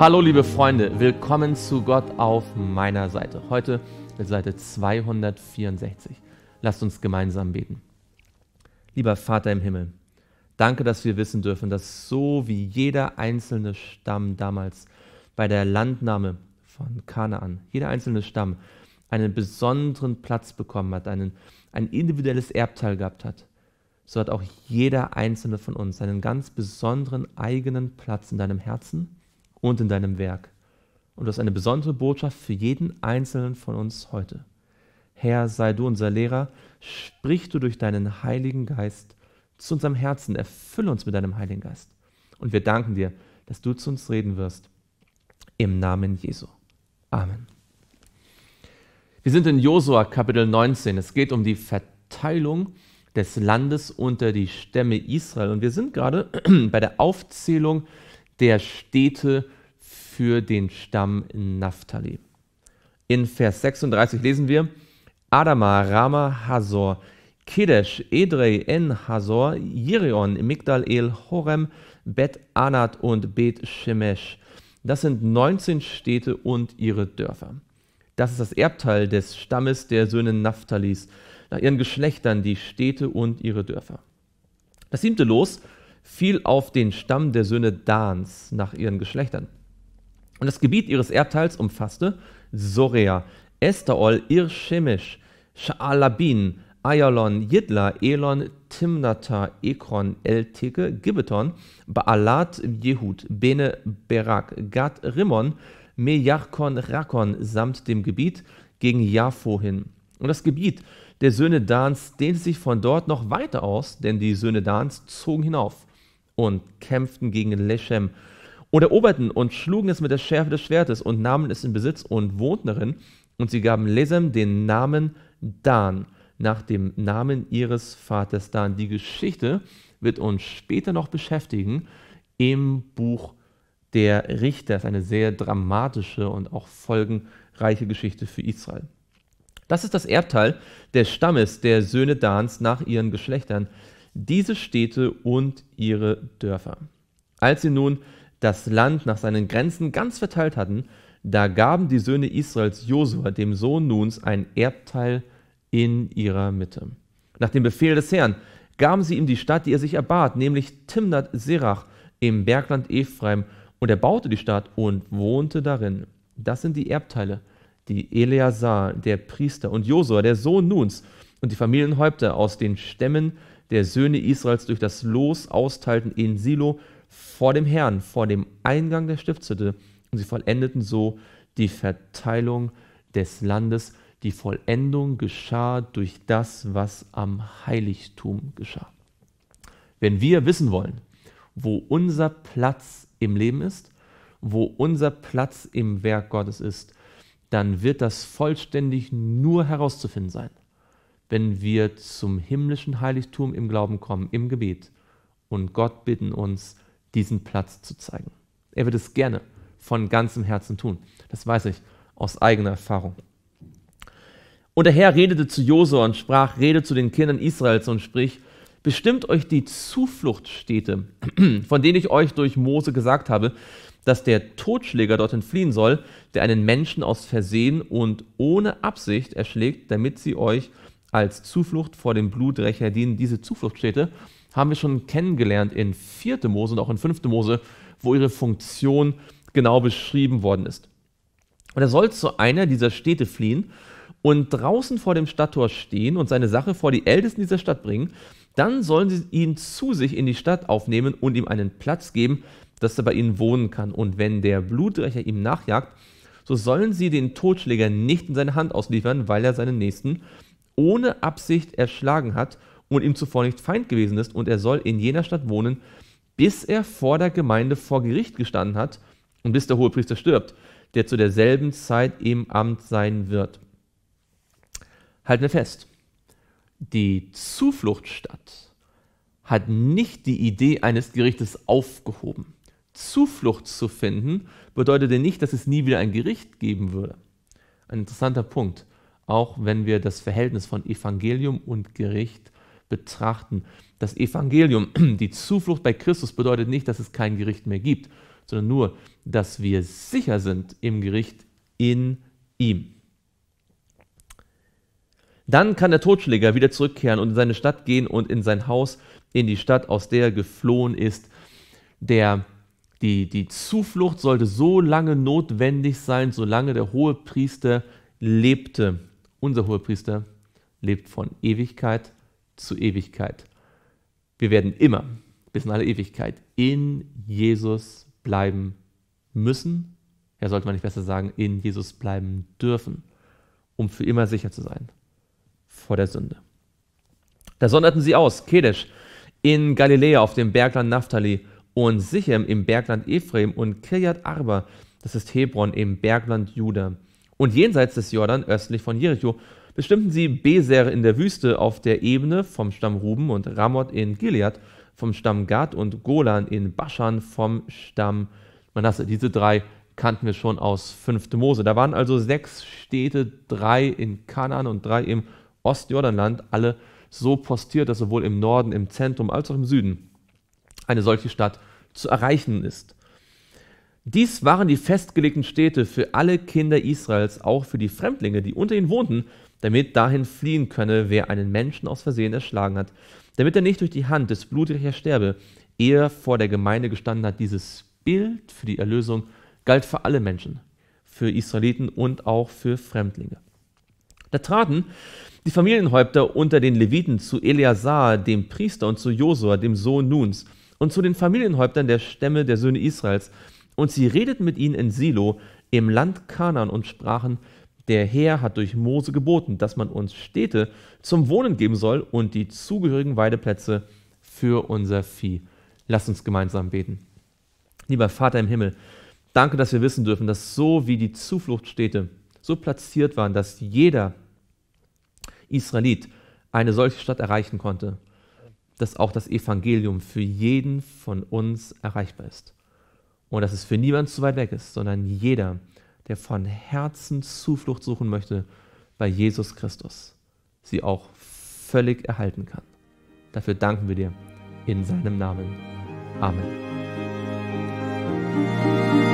Hallo liebe Freunde, willkommen zu Gott auf meiner Seite. Heute mit Seite 264. Lasst uns gemeinsam beten. Lieber Vater im Himmel, danke, dass wir wissen dürfen, dass so wie jeder einzelne Stamm damals bei der Landnahme von Kanaan, jeder einzelne Stamm einen besonderen Platz bekommen hat, einen, ein individuelles Erbteil gehabt hat, so hat auch jeder einzelne von uns einen ganz besonderen eigenen Platz in deinem Herzen und in deinem Werk. Und du hast eine besondere Botschaft für jeden einzelnen von uns heute. Herr, sei du unser Lehrer, sprich du durch deinen Heiligen Geist zu unserem Herzen, erfülle uns mit deinem Heiligen Geist. Und wir danken dir, dass du zu uns reden wirst. Im Namen Jesu. Amen. Wir sind in Josua Kapitel 19. Es geht um die Verteilung des Landes unter die Stämme Israel. Und wir sind gerade bei der Aufzählung der Städte für den Stamm Naphtali. In Vers 36 lesen wir: Adama, Rama, Hazor, Kedesh, Edrei, En, Hazor, Jirion, Migdal El, Horem, Bet Anat und Bet Shemesh. Das sind 19 Städte und ihre Dörfer. Das ist das Erbteil des Stammes der Söhne Naphtalis, nach ihren Geschlechtern die Städte und ihre Dörfer. Das siebte Los fiel auf den Stamm der Söhne Dans nach ihren Geschlechtern. Und das Gebiet ihres Erbteils umfasste Sorea, Esterol, Irschemisch, Sha'alabin, Ayalon, Jidla, Elon, Timnata, Ekron, Elteke, Gibeton, Baalat, Jehud, Bene, Berak, Gad, Rimmon, Mejachkon, Rakon samt dem Gebiet gegen Jaffo hin. Und das Gebiet der Söhne Dans dehnte sich von dort noch weiter aus, denn die Söhne Dans zogen hinauf und kämpften gegen Leshem und eroberten und schlugen es mit der Schärfe des Schwertes und nahmen es in Besitz und wohnten darin. Und sie gaben Lesem den Namen Dan, nach dem Namen ihres Vaters Dan. Die Geschichte wird uns später noch beschäftigen im Buch der Richter. Das ist eine sehr dramatische und auch folgenreiche Geschichte für Israel. Das ist das Erbteil des Stammes der Söhne Dans nach ihren Geschlechtern diese Städte und ihre Dörfer. Als sie nun das Land nach seinen Grenzen ganz verteilt hatten, da gaben die Söhne Israels Josua, dem Sohn Nuns, ein Erbteil in ihrer Mitte. Nach dem Befehl des Herrn gaben sie ihm die Stadt, die er sich erbat, nämlich Timnat Serach im Bergland Ephraim, und er baute die Stadt und wohnte darin. Das sind die Erbteile, die Eleazar, der Priester, und Josua, der Sohn Nuns, und die Familienhäupter aus den Stämmen der Söhne Israels durch das Los austeilten in Silo vor dem Herrn, vor dem Eingang der Stiftshütte. Und sie vollendeten so die Verteilung des Landes. Die Vollendung geschah durch das, was am Heiligtum geschah. Wenn wir wissen wollen, wo unser Platz im Leben ist, wo unser Platz im Werk Gottes ist, dann wird das vollständig nur herauszufinden sein wenn wir zum himmlischen Heiligtum im Glauben kommen, im Gebet und Gott bitten uns, diesen Platz zu zeigen. Er wird es gerne von ganzem Herzen tun. Das weiß ich aus eigener Erfahrung. Und der Herr redete zu Josua und sprach, rede zu den Kindern Israels und sprich, bestimmt euch die Zufluchtsstädte, von denen ich euch durch Mose gesagt habe, dass der Totschläger dorthin fliehen soll, der einen Menschen aus Versehen und ohne Absicht erschlägt, damit sie euch als Zuflucht vor dem Blutrecher dienen. Diese Zufluchtstädte haben wir schon kennengelernt in 4. Mose und auch in 5. Mose, wo ihre Funktion genau beschrieben worden ist. Und er soll zu einer dieser Städte fliehen und draußen vor dem Stadttor stehen und seine Sache vor die Ältesten dieser Stadt bringen. Dann sollen sie ihn zu sich in die Stadt aufnehmen und ihm einen Platz geben, dass er bei ihnen wohnen kann. Und wenn der Blutrecher ihm nachjagt, so sollen sie den Totschläger nicht in seine Hand ausliefern, weil er seinen Nächsten ohne Absicht erschlagen hat und ihm zuvor nicht Feind gewesen ist, und er soll in jener Stadt wohnen, bis er vor der Gemeinde vor Gericht gestanden hat und bis der Hohepriester stirbt, der zu derselben Zeit im Amt sein wird. Halten wir fest, die Zufluchtsstadt hat nicht die Idee eines Gerichtes aufgehoben. Zuflucht zu finden bedeutete nicht, dass es nie wieder ein Gericht geben würde. Ein interessanter Punkt auch wenn wir das Verhältnis von Evangelium und Gericht betrachten. Das Evangelium, die Zuflucht bei Christus bedeutet nicht, dass es kein Gericht mehr gibt, sondern nur, dass wir sicher sind im Gericht in ihm. Dann kann der Totschläger wieder zurückkehren und in seine Stadt gehen und in sein Haus, in die Stadt, aus der er geflohen ist. Der, die, die Zuflucht sollte so lange notwendig sein, solange der hohe Priester lebte unser Hohepriester lebt von Ewigkeit zu Ewigkeit. Wir werden immer, bis in alle Ewigkeit, in Jesus bleiben müssen. Ja, sollte man nicht besser sagen, in Jesus bleiben dürfen, um für immer sicher zu sein vor der Sünde. Da sonderten sie aus, Kedesch, in Galiläa auf dem Bergland Naphtali und Sichem im Bergland Ephraim und Kirjat Arba, das ist Hebron im Bergland Juda und jenseits des Jordan östlich von Jericho bestimmten sie Beser in der Wüste auf der Ebene vom Stamm Ruben und Ramoth in Gilead vom Stamm Gad und Golan in Baschan vom Stamm Manasse. Diese drei kannten wir schon aus 5. Mose. Da waren also sechs Städte, drei in Kanaan und drei im Ostjordanland, alle so postiert, dass sowohl im Norden, im Zentrum als auch im Süden eine solche Stadt zu erreichen ist. Dies waren die festgelegten Städte für alle Kinder Israels, auch für die Fremdlinge, die unter ihnen wohnten, damit dahin fliehen könne, wer einen Menschen aus Versehen erschlagen hat, damit er nicht durch die Hand des Bluträchers sterbe, ehe er vor der Gemeinde gestanden hat. Dieses Bild für die Erlösung galt für alle Menschen, für Israeliten und auch für Fremdlinge. Da traten die Familienhäupter unter den Leviten zu Eleazar, dem Priester, und zu Josua, dem Sohn Nuns, und zu den Familienhäuptern der Stämme der Söhne Israels, und sie redeten mit ihnen in Silo im Land Kanan und sprachen, der Herr hat durch Mose geboten, dass man uns Städte zum Wohnen geben soll und die zugehörigen Weideplätze für unser Vieh. Lass uns gemeinsam beten. Lieber Vater im Himmel, danke, dass wir wissen dürfen, dass so wie die Zufluchtsstädte so platziert waren, dass jeder Israelit eine solche Stadt erreichen konnte, dass auch das Evangelium für jeden von uns erreichbar ist. Und dass es für niemanden zu weit weg ist, sondern jeder, der von Herzen Zuflucht suchen möchte bei Jesus Christus, sie auch völlig erhalten kann. Dafür danken wir dir in seinem Namen. Amen.